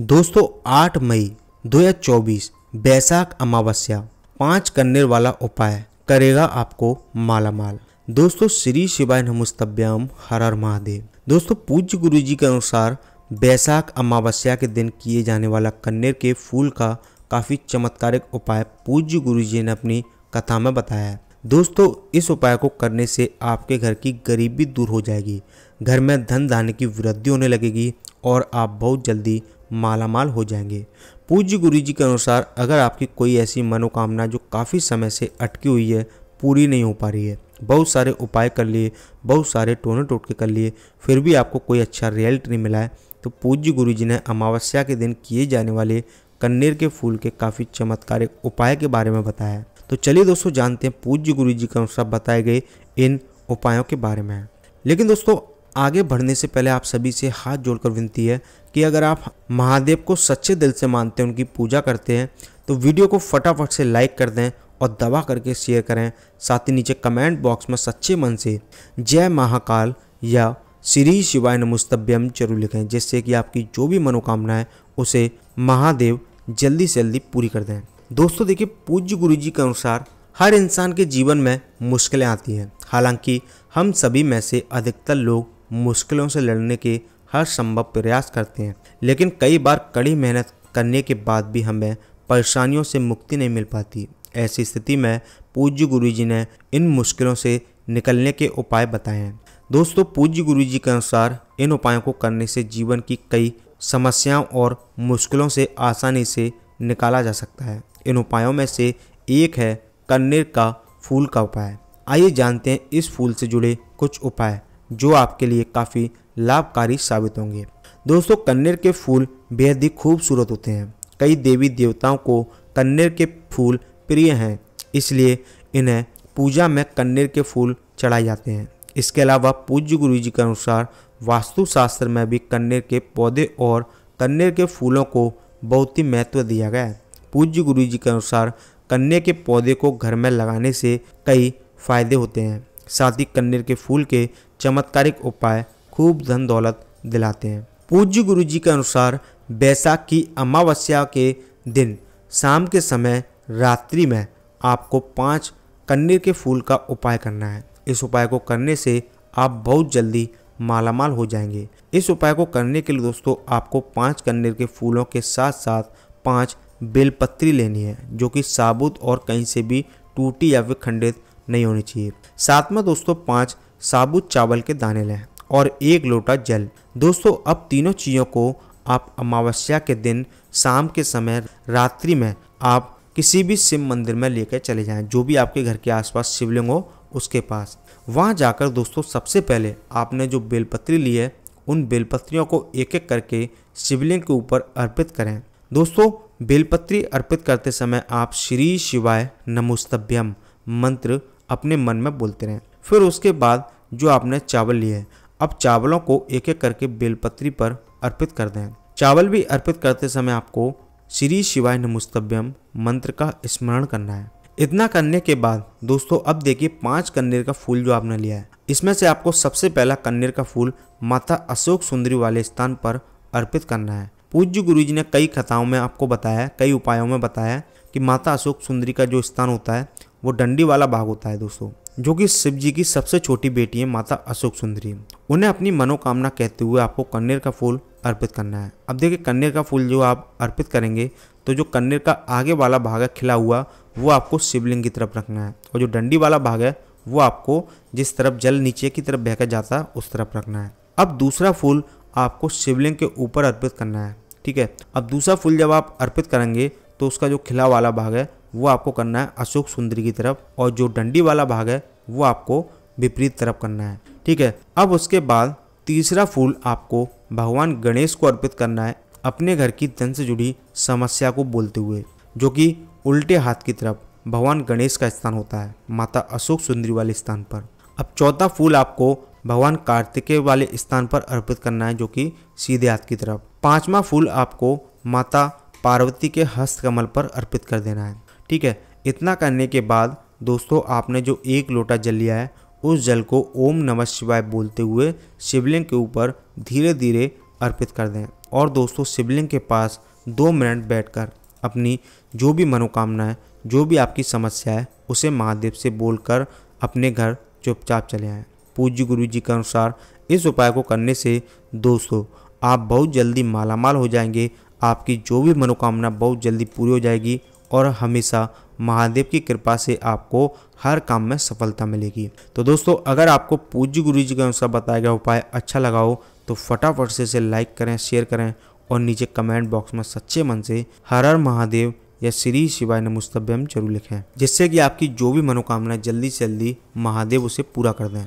दोस्तों 8 मई 2024 बैसाख अमावस्या पांच करने वाला उपाय करेगा आपको माला माल दोस्तों श्री शिवाय नमस्तभ्याम हर हर महादेव दोस्तों पूज्य गुरु जी के अनुसार बैसाख अमावस्या के दिन किए जाने वाला कन्नेर के फूल का काफ़ी चमत्कारिक उपाय पूज्य गुरु जी ने अपनी कथा में बताया है दोस्तों इस उपाय को करने से आपके घर की गरीबी दूर हो जाएगी घर में धन धान्य की वृद्धि होने लगेगी और आप बहुत जल्दी मालामाल हो जाएंगे पूज्य गुरु जी के अनुसार अगर आपकी कोई ऐसी मनोकामना जो काफ़ी समय से अटकी हुई है पूरी नहीं हो पा रही है बहुत सारे उपाय कर लिए बहुत सारे टोने टोटके कर लिए फिर भी आपको कोई अच्छा रिजल्ट नहीं मिला है तो पूज्य गुरु जी ने अमावस्या के दिन किए जाने वाले कन्नेर के फूल के काफ़ी चमत्कारिक उपाय के बारे में बताया है तो चलिए दोस्तों जानते हैं पूज्य गुरु जी के अनुसार बताए गए इन उपायों के बारे में लेकिन दोस्तों आगे बढ़ने से पहले आप सभी से हाथ जोड़कर विनती है कि अगर आप महादेव को सच्चे दिल से मानते हैं उनकी पूजा करते हैं तो वीडियो को फटाफट से लाइक कर दें और दबा करके शेयर करें साथ ही नीचे कमेंट बॉक्स में सच्चे मन से जय महाकाल या श्री शिवाय नमुस्तभ्यम जरूर लिखें जिससे कि आपकी जो भी मनोकामना है उसे महादेव जल्दी से जल्दी पूरी कर दें दोस्तों देखिए पूज्य गुरु जी के अनुसार हर इंसान के जीवन में मुश्किलें आती हैं हालांकि हम सभी में से अधिकतर लोग मुश्किलों से लड़ने के हर संभव प्रयास करते हैं लेकिन कई बार कड़ी मेहनत करने के बाद भी हमें परेशानियों से मुक्ति नहीं मिल पाती ऐसी स्थिति में पूज्य गुरु जी ने इन मुश्किलों से निकलने के उपाय बताए हैं दोस्तों पूज्य गुरु जी के अनुसार इन उपायों को करने से जीवन की कई समस्याओं और मुश्किलों से आसानी से निकाला जा सकता है इन उपायों में से एक है कन्नेर का फूल का उपाय आइए जानते हैं इस फूल से जुड़े कुछ उपाय जो आपके लिए काफ़ी लाभकारी साबित होंगे दोस्तों कन्नेर के फूल बेहद ही खूबसूरत होते हैं कई देवी देवताओं को कन्नेर के फूल प्रिय हैं इसलिए इन्हें पूजा में कन्नेर के फूल चढ़ाए जाते हैं इसके अलावा पूज्य गुरु जी के अनुसार वास्तुशास्त्र में भी कन्नेर के पौधे और कन्नेर के फूलों को बहुत ही महत्व दिया गया है पूज्य गुरु जी के अनुसार कन्ने के पौधे को घर में लगाने से कई फायदे होते हैं साथ ही कन्नीर के फूल के चमत्कारिक उपाय खूब धन दौलत दिलाते हैं पूज्य गुरु जी के अनुसार बैसाख की अमावस्या के दिन शाम के समय रात्रि में आपको पांच कन्नीर के फूल का उपाय करना है इस उपाय को करने से आप बहुत जल्दी मालामाल हो जाएंगे इस उपाय को करने के लिए दोस्तों आपको पांच कन्नीर के फूलों के साथ साथ पांच बेलपत्री लेनी है जो कि साबुत और कहीं से भी टूटी या विखंडित नहीं होनी चाहिए साथ में दोस्तों पाँच साबुत चावल के दाने लें और एक लोटा जल दोस्तों अब तीनों चीज़ों को आप अमावस्या के दिन शाम के समय रात्रि में आप किसी भी शिव मंदिर में लेकर चले जाएं जो भी आपके घर के आसपास शिवलिंग हो उसके पास वहाँ जाकर दोस्तों सबसे पहले आपने जो बेलपत्री ली है उन बेलपत्रियों को एक एक करके शिवलिंग के ऊपर अर्पित करें दोस्तों बेलपत्री अर्पित करते समय आप श्री शिवाय नमोस्तभ्यम मंत्र अपने मन में बोलते रहें फिर उसके बाद जो आपने चावल लिए हैं अब चावलों को एक एक करके बेलपत्री पर अर्पित कर दें चावल भी अर्पित करते समय आपको श्री शिवाय नमुस्तभ्यम मंत्र का स्मरण करना है इतना करने के बाद दोस्तों अब देखिए पांच कन्नेर का फूल जो आपने लिया है इसमें से आपको सबसे पहला कन्नेर का फूल माता अशोक सुंदरी वाले स्थान पर अर्पित करना है पूज्य गुरु जी ने कई कथाओं में आपको बताया कई उपायों में बताया कि माता अशोक सुंदरी का जो स्थान होता है वो डंडी वाला भाग होता है दोस्तों जो कि शिव जी की सबसे छोटी बेटी है माता अशोक सुंदरी उन्हें अपनी मनोकामना कहते हुए आपको कन्नेर का फूल अर्पित करना है अब देखिए कन्नेर का फूल जो आप अर्पित करेंगे तो जो कन्नेर का आगे वाला भाग है खिला हुआ वो आपको शिवलिंग की तरफ रखना है और जो डंडी वाला भाग है वो आपको जिस तरफ जल नीचे की तरफ बहकर जाता है उस तरफ रखना है अब दूसरा फूल आपको शिवलिंग के ऊपर अर्पित करना है ठीक है अब दूसरा फूल जब आप अर्पित करेंगे तो उसका जो खिला वाला भाग है वो आपको करना है अशोक सुंदरी की तरफ और जो डंडी वाला भाग है वो आपको विपरीत तरफ करना है ठीक है अब उसके बाद तीसरा फूल आपको भगवान गणेश को अर्पित करना है अपने घर की धन से जुड़ी समस्या को बोलते हुए जो कि उल्टे हाथ की तरफ भगवान गणेश का स्थान होता है माता अशोक सुंदरी वाले स्थान पर अब चौथा फूल आपको भगवान कार्तिकेय वाले स्थान पर अर्पित करना है जो कि सीधे हाथ की तरफ पांचवा फूल आपको माता पार्वती के हस्त कमल पर अर्पित कर देना है ठीक है इतना करने के बाद दोस्तों आपने जो एक लोटा जल लिया है उस जल को ओम नमः शिवाय बोलते हुए शिवलिंग के ऊपर धीरे धीरे अर्पित कर दें और दोस्तों शिवलिंग के पास दो मिनट बैठकर अपनी जो भी मनोकामना है जो भी आपकी समस्या है उसे महादेव से बोलकर अपने घर चुपचाप चले आएँ पूज्य गुरु जी के अनुसार इस उपाय को करने से दोस्तों आप बहुत जल्दी मालामाल हो जाएंगे आपकी जो भी मनोकामना बहुत जल्दी पूरी हो जाएगी और हमेशा महादेव की कृपा से आपको हर काम में सफलता मिलेगी तो दोस्तों अगर आपको पूज्य गुरु जी के अनुसार बताया गया उपाय अच्छा लगा हो तो फटाफट से इसे लाइक करें शेयर करें और नीचे कमेंट बॉक्स में सच्चे मन से हर हर महादेव या श्री शिवाय ने नमुस्तभ्यम जरूर लिखें जिससे कि आपकी जो भी मनोकामना जल्दी से जल्दी महादेव उसे पूरा कर दें